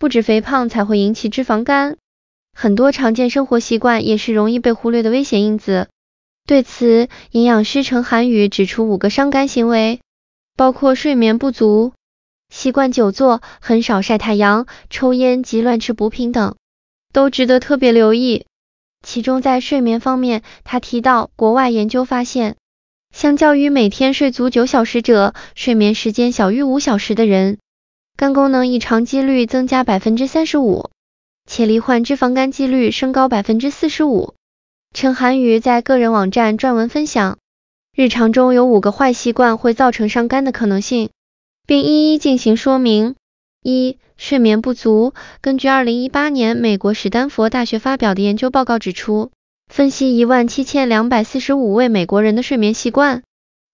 不止肥胖才会引起脂肪肝，很多常见生活习惯也是容易被忽略的危险因子。对此，营养师陈涵宇指出五个伤肝行为，包括睡眠不足、习惯久坐、很少晒太阳、抽烟及乱吃补品等，都值得特别留意。其中在睡眠方面，他提到国外研究发现，相较于每天睡足九小时者，睡眠时间小于五小时的人。肝功能异常几率增加百分之三十五，且罹患脂肪肝几率升高百分之四十五。陈涵宇在个人网站撰文分享，日常中有五个坏习惯会造成伤肝的可能性，并一一进行说明。一、睡眠不足。根据二零一八年美国史丹佛大学发表的研究报告指出，分析一万七千两百四十五位美国人的睡眠习惯。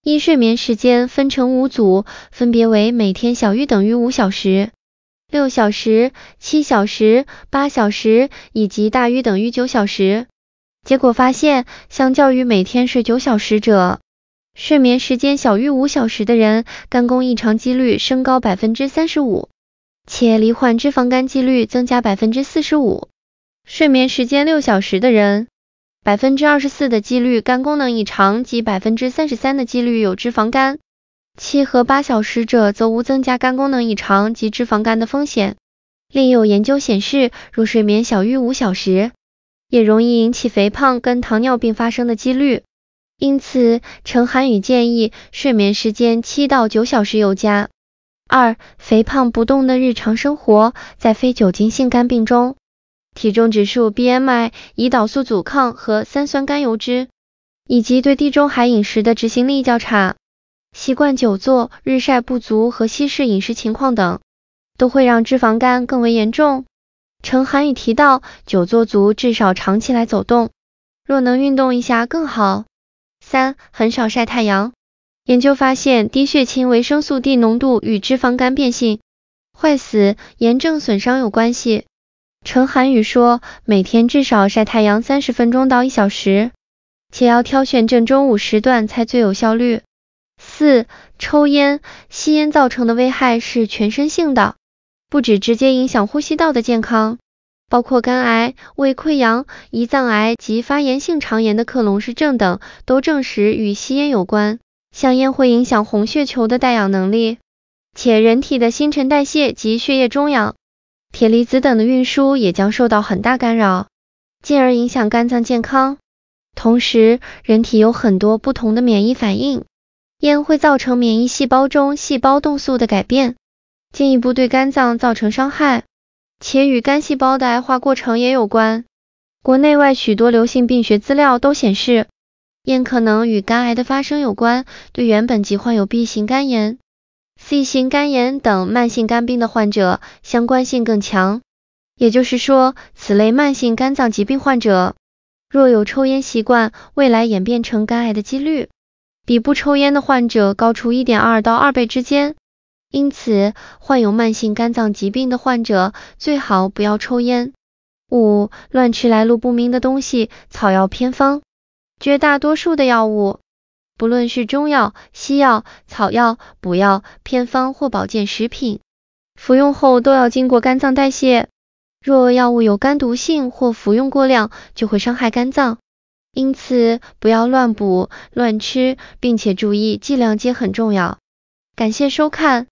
因睡眠时间分成五组，分别为每天小于等于五小时、六小时、七小时、八小时以及大于等于九小时。结果发现，相较于每天睡九小时者，睡眠时间小于五小时的人，肝功异常几率升高百分之三十五，且罹患脂肪肝几率增加百分之四十五。睡眠时间六小时的人。百分之二十四的几率肝功能异常及百分之三十三的几率有脂肪肝，七和八小时者则无增加肝功能异常及脂肪肝的风险。另有研究显示，若睡眠小于五小时，也容易引起肥胖跟糖尿病发生的几率。因此，陈涵宇建议睡眠时间七到九小时有加。二、肥胖不动的日常生活在非酒精性肝病中。体重指数 （BMI）、胰岛素阻抗和三酸甘油脂，以及对地中海饮食的执行力较差、习惯久坐、日晒不足和稀释饮食情况等，都会让脂肪肝更为严重。程涵宇提到，久坐族至少长期来走动，若能运动一下更好。三、很少晒太阳，研究发现低血清维生素 D 浓度与脂肪肝变性、坏死、炎症损伤有关系。陈寒宇说，每天至少晒太阳三十分钟到一小时，且要挑选正中午时段才最有效率。四、抽烟，吸烟造成的危害是全身性的，不止直接影响呼吸道的健康，包括肝癌、胃溃疡、胰脏癌及发炎性肠炎的克隆氏症等，都证实与吸烟有关。香烟会影响红血球的带氧能力，且人体的新陈代谢及血液中氧。铁离子等的运输也将受到很大干扰，进而影响肝脏健康。同时，人体有很多不同的免疫反应，烟会造成免疫细胞中细胞动素的改变，进一步对肝脏造成伤害，且与肝细胞的癌化过程也有关。国内外许多流行病学资料都显示，烟可能与肝癌的发生有关。对原本即患有 B 型肝炎。C 型肝炎等慢性肝病的患者相关性更强，也就是说，此类慢性肝脏疾病患者若有抽烟习惯，未来演变成肝癌的几率，比不抽烟的患者高出一点二到二倍之间。因此，患有慢性肝脏疾病的患者最好不要抽烟。五、乱吃来路不明的东西、草药偏方，绝大多数的药物。不论是中药、西药、草药、补药、偏方或保健食品，服用后都要经过肝脏代谢。若药物有肝毒性或服用过量，就会伤害肝脏。因此，不要乱补、乱吃，并且注意剂量，皆很重要。感谢收看，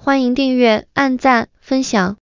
欢迎订阅、按赞、分享。